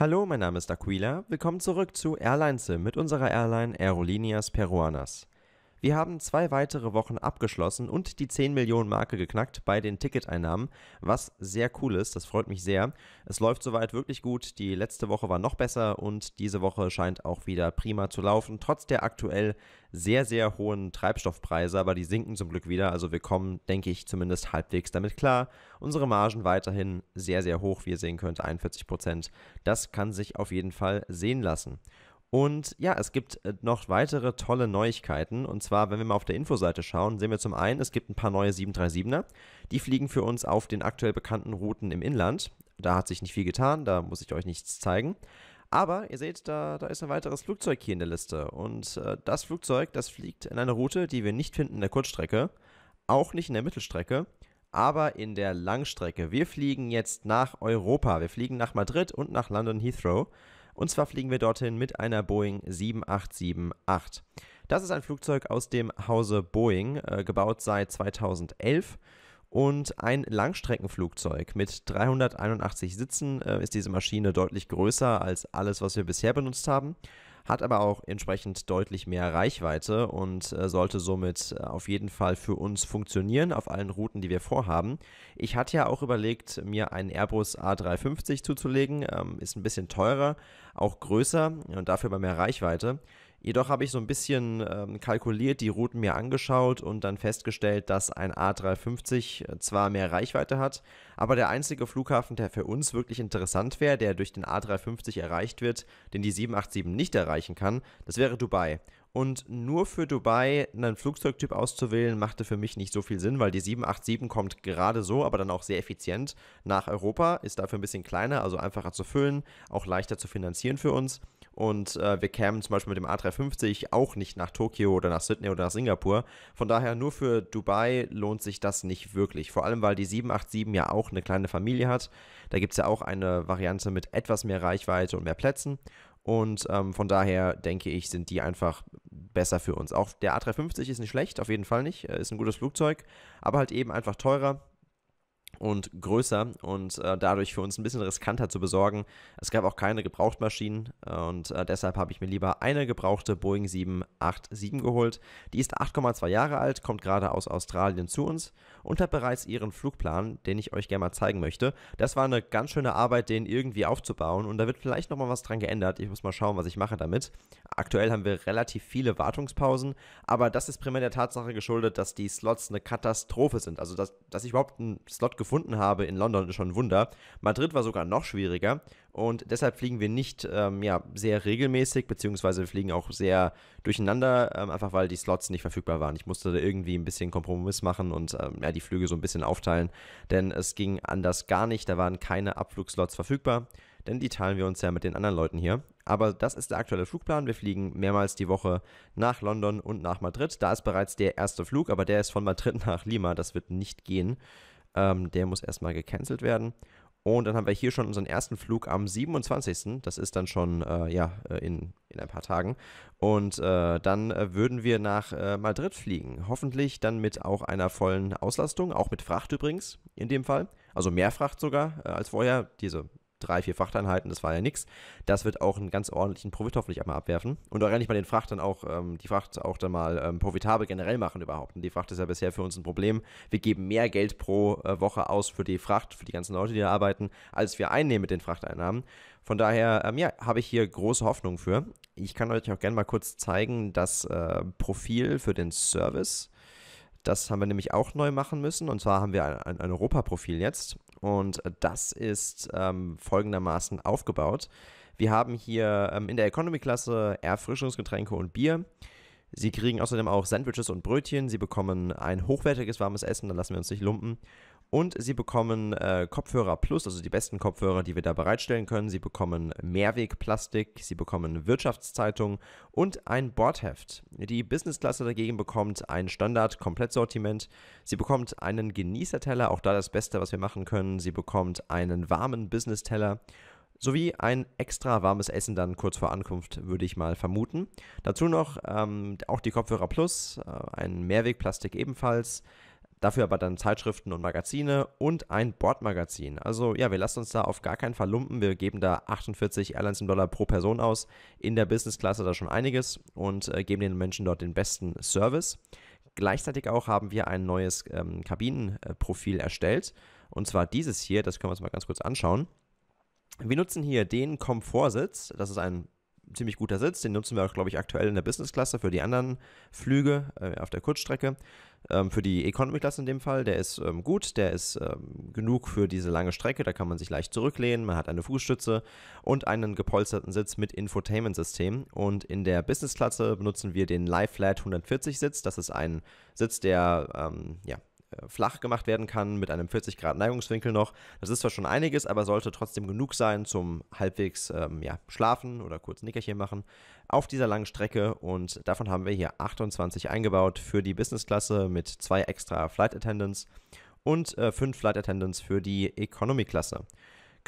Hallo, mein Name ist Aquila. Willkommen zurück zu Airline mit unserer Airline Aerolíneas Peruanas. Wir haben zwei weitere Wochen abgeschlossen und die 10 Millionen Marke geknackt bei den Ticketeinnahmen, was sehr cool ist. Das freut mich sehr. Es läuft soweit wirklich gut. Die letzte Woche war noch besser und diese Woche scheint auch wieder prima zu laufen, trotz der aktuell sehr, sehr hohen Treibstoffpreise, aber die sinken zum Glück wieder. Also wir kommen, denke ich, zumindest halbwegs damit klar. Unsere Margen weiterhin sehr, sehr hoch, wie ihr sehen könnt, 41 Prozent. Das kann sich auf jeden Fall sehen lassen. Und ja, es gibt äh, noch weitere tolle Neuigkeiten. Und zwar, wenn wir mal auf der Infoseite schauen, sehen wir zum einen, es gibt ein paar neue 737er. Die fliegen für uns auf den aktuell bekannten Routen im Inland. Da hat sich nicht viel getan, da muss ich euch nichts zeigen. Aber ihr seht, da, da ist ein weiteres Flugzeug hier in der Liste. Und äh, das Flugzeug, das fliegt in einer Route, die wir nicht finden in der Kurzstrecke, auch nicht in der Mittelstrecke, aber in der Langstrecke. Wir fliegen jetzt nach Europa. Wir fliegen nach Madrid und nach London Heathrow. Und zwar fliegen wir dorthin mit einer Boeing 7878. Das ist ein Flugzeug aus dem Hause Boeing, äh, gebaut seit 2011. Und ein Langstreckenflugzeug mit 381 Sitzen äh, ist diese Maschine deutlich größer als alles, was wir bisher benutzt haben hat aber auch entsprechend deutlich mehr Reichweite und äh, sollte somit äh, auf jeden Fall für uns funktionieren auf allen Routen, die wir vorhaben. Ich hatte ja auch überlegt, mir einen Airbus A350 zuzulegen, ähm, ist ein bisschen teurer, auch größer und dafür aber mehr Reichweite. Jedoch habe ich so ein bisschen ähm, kalkuliert, die Routen mir angeschaut und dann festgestellt, dass ein A350 äh, zwar mehr Reichweite hat, aber der einzige Flughafen, der für uns wirklich interessant wäre, der durch den A350 erreicht wird, den die 787 nicht erreichen kann, das wäre Dubai. Und nur für Dubai einen Flugzeugtyp auszuwählen, machte für mich nicht so viel Sinn, weil die 787 kommt gerade so, aber dann auch sehr effizient nach Europa, ist dafür ein bisschen kleiner, also einfacher zu füllen, auch leichter zu finanzieren für uns. Und äh, wir kämen zum Beispiel mit dem A350 auch nicht nach Tokio oder nach Sydney oder nach Singapur. Von daher nur für Dubai lohnt sich das nicht wirklich. Vor allem, weil die 787 ja auch eine kleine Familie hat. Da gibt es ja auch eine Variante mit etwas mehr Reichweite und mehr Plätzen. Und ähm, von daher denke ich, sind die einfach besser für uns. Auch der A350 ist nicht schlecht, auf jeden Fall nicht. Äh, ist ein gutes Flugzeug, aber halt eben einfach teurer und größer und äh, dadurch für uns ein bisschen riskanter zu besorgen. Es gab auch keine Gebrauchtmaschinen äh, und äh, deshalb habe ich mir lieber eine gebrauchte Boeing 787 geholt. Die ist 8,2 Jahre alt, kommt gerade aus Australien zu uns und hat bereits ihren Flugplan, den ich euch gerne mal zeigen möchte. Das war eine ganz schöne Arbeit, den irgendwie aufzubauen und da wird vielleicht nochmal was dran geändert. Ich muss mal schauen, was ich mache damit. Aktuell haben wir relativ viele Wartungspausen, aber das ist primär der Tatsache geschuldet, dass die Slots eine Katastrophe sind. Also, dass, dass ich überhaupt einen Slot gefunden gefunden habe in London, ist schon ein Wunder. Madrid war sogar noch schwieriger und deshalb fliegen wir nicht ähm, ja, sehr regelmäßig, beziehungsweise wir fliegen auch sehr durcheinander, ähm, einfach weil die Slots nicht verfügbar waren. Ich musste da irgendwie ein bisschen Kompromiss machen und ähm, ja, die Flüge so ein bisschen aufteilen, denn es ging anders gar nicht. Da waren keine Abflugslots verfügbar, denn die teilen wir uns ja mit den anderen Leuten hier. Aber das ist der aktuelle Flugplan. Wir fliegen mehrmals die Woche nach London und nach Madrid. Da ist bereits der erste Flug, aber der ist von Madrid nach Lima. Das wird nicht gehen. Ähm, der muss erstmal gecancelt werden. Und dann haben wir hier schon unseren ersten Flug am 27. Das ist dann schon äh, ja, äh, in, in ein paar Tagen. Und äh, dann äh, würden wir nach äh, Madrid fliegen. Hoffentlich dann mit auch einer vollen Auslastung, auch mit Fracht übrigens in dem Fall. Also mehr Fracht sogar äh, als vorher. Diese drei, vier Frachteinheiten, das war ja nichts. Das wird auch einen ganz ordentlichen Profit hoffentlich einmal abwerfen und auch endlich mal den Fracht dann auch, ähm, die Fracht auch dann mal ähm, profitabel generell machen überhaupt. Und die Fracht ist ja bisher für uns ein Problem. Wir geben mehr Geld pro äh, Woche aus für die Fracht, für die ganzen Leute, die da arbeiten, als wir einnehmen mit den Frachteinnahmen. Von daher, ähm, ja, habe ich hier große Hoffnung für. Ich kann euch auch gerne mal kurz zeigen, das äh, Profil für den Service. Das haben wir nämlich auch neu machen müssen. Und zwar haben wir ein, ein Europa-Profil jetzt. Und äh, das ist ähm, folgendermaßen aufgebaut. Wir haben hier ähm, in der Economy-Klasse Erfrischungsgetränke und Bier. Sie kriegen außerdem auch Sandwiches und Brötchen. Sie bekommen ein hochwertiges warmes Essen, da lassen wir uns nicht lumpen. Und sie bekommen äh, Kopfhörer Plus, also die besten Kopfhörer, die wir da bereitstellen können. Sie bekommen Mehrwegplastik, sie bekommen Wirtschaftszeitung und ein Bordheft. Die Businessklasse dagegen bekommt ein Standard-Komplettsortiment. Sie bekommt einen Genießerteller, auch da das Beste, was wir machen können. Sie bekommt einen warmen Business-Teller sowie ein extra warmes Essen dann kurz vor Ankunft, würde ich mal vermuten. Dazu noch ähm, auch die Kopfhörer Plus, äh, ein Mehrwegplastik ebenfalls, Dafür aber dann Zeitschriften und Magazine und ein Bordmagazin. Also ja, wir lassen uns da auf gar keinen Fall lumpen. Wir geben da 48 Airlines im Dollar pro Person aus. In der Business-Klasse da schon einiges und äh, geben den Menschen dort den besten Service. Gleichzeitig auch haben wir ein neues ähm, Kabinenprofil erstellt. Und zwar dieses hier, das können wir uns mal ganz kurz anschauen. Wir nutzen hier den Komfortsitz, das ist ein ziemlich guter Sitz. Den nutzen wir auch, glaube ich, aktuell in der Business-Klasse für die anderen Flüge äh, auf der Kurzstrecke. Ähm, für die Economy-Klasse in dem Fall, der ist ähm, gut, der ist ähm, genug für diese lange Strecke. Da kann man sich leicht zurücklehnen. Man hat eine Fußstütze und einen gepolsterten Sitz mit Infotainment-System. Und in der Business-Klasse benutzen wir den Live Flat 140-Sitz. Das ist ein Sitz, der ähm, ja, äh, flach gemacht werden kann mit einem 40 Grad Neigungswinkel noch. Das ist zwar schon einiges, aber sollte trotzdem genug sein zum halbwegs ähm, ja, schlafen oder kurz Nickerchen machen auf dieser langen Strecke und davon haben wir hier 28 eingebaut für die Business-Klasse mit zwei extra Flight Attendants und äh, fünf Flight Attendants für die Economy-Klasse.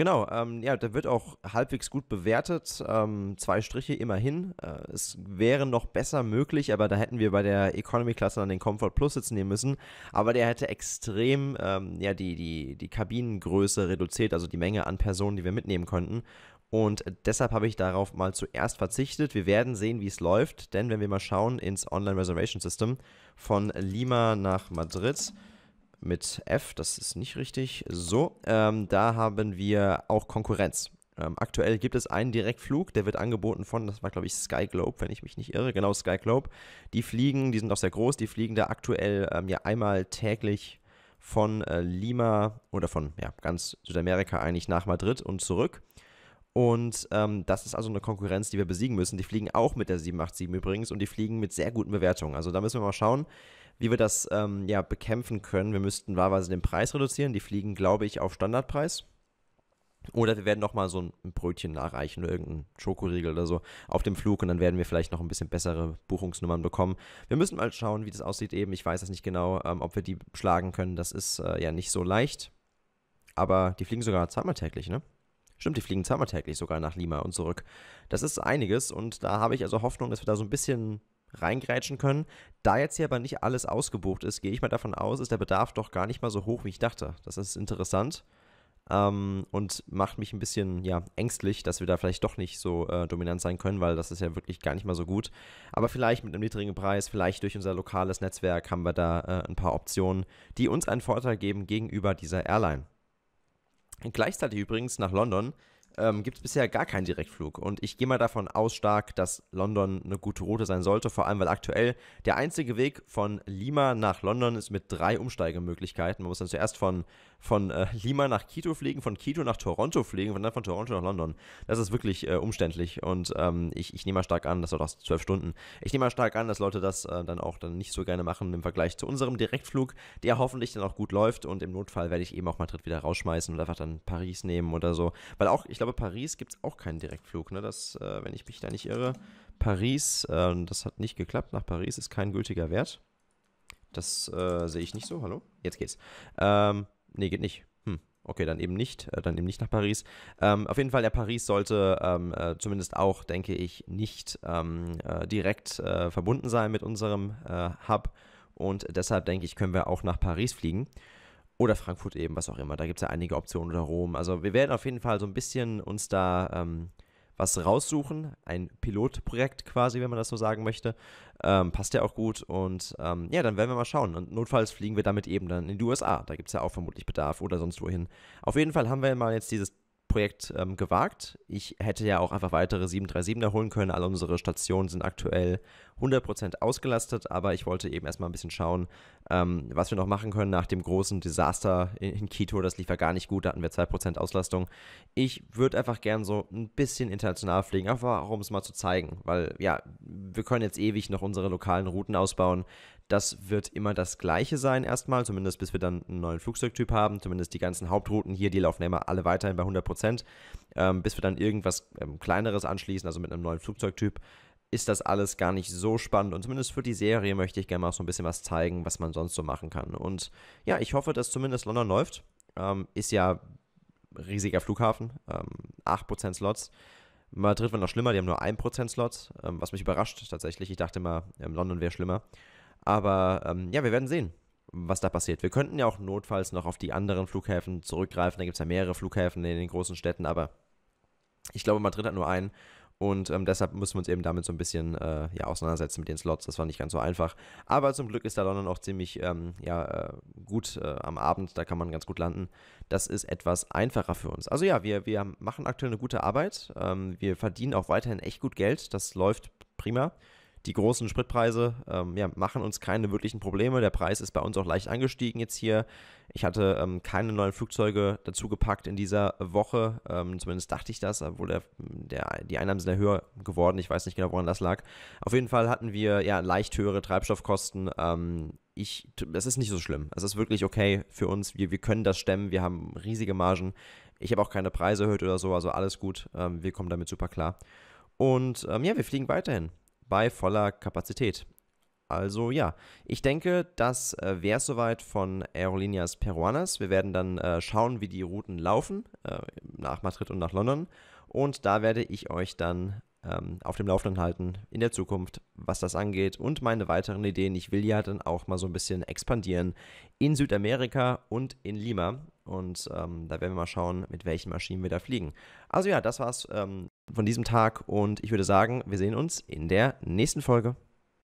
Genau, ähm, ja, der wird auch halbwegs gut bewertet. Ähm, zwei Striche immerhin. Äh, es wäre noch besser möglich, aber da hätten wir bei der Economy-Klasse dann den Comfort Plus jetzt nehmen müssen. Aber der hätte extrem ähm, ja, die, die, die Kabinengröße reduziert, also die Menge an Personen, die wir mitnehmen konnten. Und deshalb habe ich darauf mal zuerst verzichtet. Wir werden sehen, wie es läuft, denn wenn wir mal schauen ins Online Reservation System von Lima nach Madrid, mit F, das ist nicht richtig. So, ähm, da haben wir auch Konkurrenz. Ähm, aktuell gibt es einen Direktflug, der wird angeboten von, das war glaube ich Sky Globe, wenn ich mich nicht irre, genau Sky Globe. Die fliegen, die sind auch sehr groß, die fliegen da aktuell ähm, ja einmal täglich von äh, Lima oder von ja, ganz Südamerika eigentlich nach Madrid und zurück. Und ähm, das ist also eine Konkurrenz, die wir besiegen müssen. Die fliegen auch mit der 787 übrigens und die fliegen mit sehr guten Bewertungen. Also da müssen wir mal schauen, wie wir das ähm, ja, bekämpfen können. Wir müssten wahrweise den Preis reduzieren. Die fliegen, glaube ich, auf Standardpreis. Oder wir werden nochmal so ein Brötchen nachreichen oder irgendeinen Schokoriegel oder so auf dem Flug und dann werden wir vielleicht noch ein bisschen bessere Buchungsnummern bekommen. Wir müssen mal schauen, wie das aussieht eben. Ich weiß es nicht genau, ähm, ob wir die schlagen können. Das ist äh, ja nicht so leicht. Aber die fliegen sogar zweimal täglich, ne? Stimmt, die fliegen zweimal täglich sogar nach Lima und zurück. Das ist einiges und da habe ich also Hoffnung, dass wir da so ein bisschen reingrätschen können. Da jetzt hier aber nicht alles ausgebucht ist, gehe ich mal davon aus, ist der Bedarf doch gar nicht mal so hoch, wie ich dachte. Das ist interessant ähm, und macht mich ein bisschen ja, ängstlich, dass wir da vielleicht doch nicht so äh, dominant sein können, weil das ist ja wirklich gar nicht mal so gut. Aber vielleicht mit einem niedrigen Preis, vielleicht durch unser lokales Netzwerk haben wir da äh, ein paar Optionen, die uns einen Vorteil geben gegenüber dieser Airline. Gleichzeitig übrigens nach London ähm, gibt es bisher gar keinen Direktflug. Und ich gehe mal davon aus stark, dass London eine gute Route sein sollte, vor allem weil aktuell der einzige Weg von Lima nach London ist mit drei Umsteigemöglichkeiten. Man muss dann zuerst von, von äh, Lima nach Quito fliegen, von Quito nach Toronto fliegen und dann von Toronto nach London. Das ist wirklich äh, umständlich und ähm, ich, ich nehme mal stark an, das dauert auch zwölf Stunden. Ich nehme mal stark an, dass Leute das äh, dann auch dann nicht so gerne machen im Vergleich zu unserem Direktflug, der hoffentlich dann auch gut läuft und im Notfall werde ich eben auch Madrid wieder rausschmeißen und einfach dann Paris nehmen oder so. Weil auch, ich glaube, Paris gibt es auch keinen Direktflug, ne? Das, äh, wenn ich mich da nicht irre. Paris, äh, das hat nicht geklappt. Nach Paris ist kein gültiger Wert. Das äh, sehe ich nicht so. Hallo? Jetzt geht's. Ähm, nee, geht nicht. Hm. Okay, dann eben nicht, äh, dann eben nicht nach Paris. Ähm, auf jeden Fall, der Paris sollte ähm, äh, zumindest auch, denke ich, nicht ähm, äh, direkt äh, verbunden sein mit unserem äh, Hub. Und deshalb, denke ich, können wir auch nach Paris fliegen. Oder Frankfurt eben, was auch immer. Da gibt es ja einige Optionen oder Rom. Also wir werden auf jeden Fall so ein bisschen uns da ähm, was raussuchen. Ein Pilotprojekt quasi, wenn man das so sagen möchte. Ähm, passt ja auch gut. Und ähm, ja, dann werden wir mal schauen. Und notfalls fliegen wir damit eben dann in die USA. Da gibt es ja auch vermutlich Bedarf oder sonst wohin. Auf jeden Fall haben wir mal jetzt dieses Projekt ähm, gewagt. Ich hätte ja auch einfach weitere 737er holen können. Alle unsere Stationen sind aktuell 100% ausgelastet, aber ich wollte eben erstmal ein bisschen schauen, ähm, was wir noch machen können nach dem großen Desaster in, in Quito. Das lief ja gar nicht gut, da hatten wir 2% Auslastung. Ich würde einfach gern so ein bisschen international fliegen, einfach um es mal zu zeigen, weil ja, wir können jetzt ewig noch unsere lokalen Routen ausbauen. Das wird immer das gleiche sein erstmal, zumindest bis wir dann einen neuen Flugzeugtyp haben. Zumindest die ganzen Hauptrouten hier, die laufen immer alle weiterhin bei 100 Prozent. Ähm, bis wir dann irgendwas ähm, Kleineres anschließen, also mit einem neuen Flugzeugtyp, ist das alles gar nicht so spannend. Und zumindest für die Serie möchte ich gerne mal so ein bisschen was zeigen, was man sonst so machen kann. Und ja, ich hoffe, dass zumindest London läuft. Ähm, ist ja riesiger Flughafen, ähm, 8% Slots. Madrid war noch schlimmer, die haben nur 1% Slots, ähm, was mich überrascht tatsächlich. Ich dachte mal, ähm, London wäre schlimmer. Aber ähm, ja, wir werden sehen, was da passiert. Wir könnten ja auch notfalls noch auf die anderen Flughäfen zurückgreifen. Da gibt es ja mehrere Flughäfen in den großen Städten, aber ich glaube, Madrid hat nur einen. Und ähm, deshalb müssen wir uns eben damit so ein bisschen äh, ja, auseinandersetzen mit den Slots. Das war nicht ganz so einfach. Aber zum Glück ist da London auch ziemlich ähm, ja, äh, gut äh, am Abend. Da kann man ganz gut landen. Das ist etwas einfacher für uns. Also ja, wir, wir machen aktuell eine gute Arbeit. Ähm, wir verdienen auch weiterhin echt gut Geld. Das läuft prima die großen Spritpreise ähm, ja, machen uns keine wirklichen Probleme. Der Preis ist bei uns auch leicht angestiegen jetzt hier. Ich hatte ähm, keine neuen Flugzeuge dazu gepackt in dieser Woche. Ähm, zumindest dachte ich das, obwohl der, der, die Einnahmen sind ja höher geworden. Ich weiß nicht genau, woran das lag. Auf jeden Fall hatten wir ja leicht höhere Treibstoffkosten. Ähm, ich, das ist nicht so schlimm. Es ist wirklich okay für uns. Wir, wir können das stemmen. Wir haben riesige Margen. Ich habe auch keine Preise erhöht oder so. Also alles gut. Ähm, wir kommen damit super klar. Und ähm, ja, wir fliegen weiterhin bei voller Kapazität. Also ja, ich denke, das äh, wäre es soweit von Aerolíneas Peruanas. Wir werden dann äh, schauen, wie die Routen laufen äh, nach Madrid und nach London. Und da werde ich euch dann ähm, auf dem Laufenden halten in der Zukunft, was das angeht und meine weiteren Ideen. Ich will ja dann auch mal so ein bisschen expandieren in Südamerika und in Lima. Und ähm, da werden wir mal schauen, mit welchen Maschinen wir da fliegen. Also ja, das war's ähm, von diesem Tag und ich würde sagen, wir sehen uns in der nächsten Folge.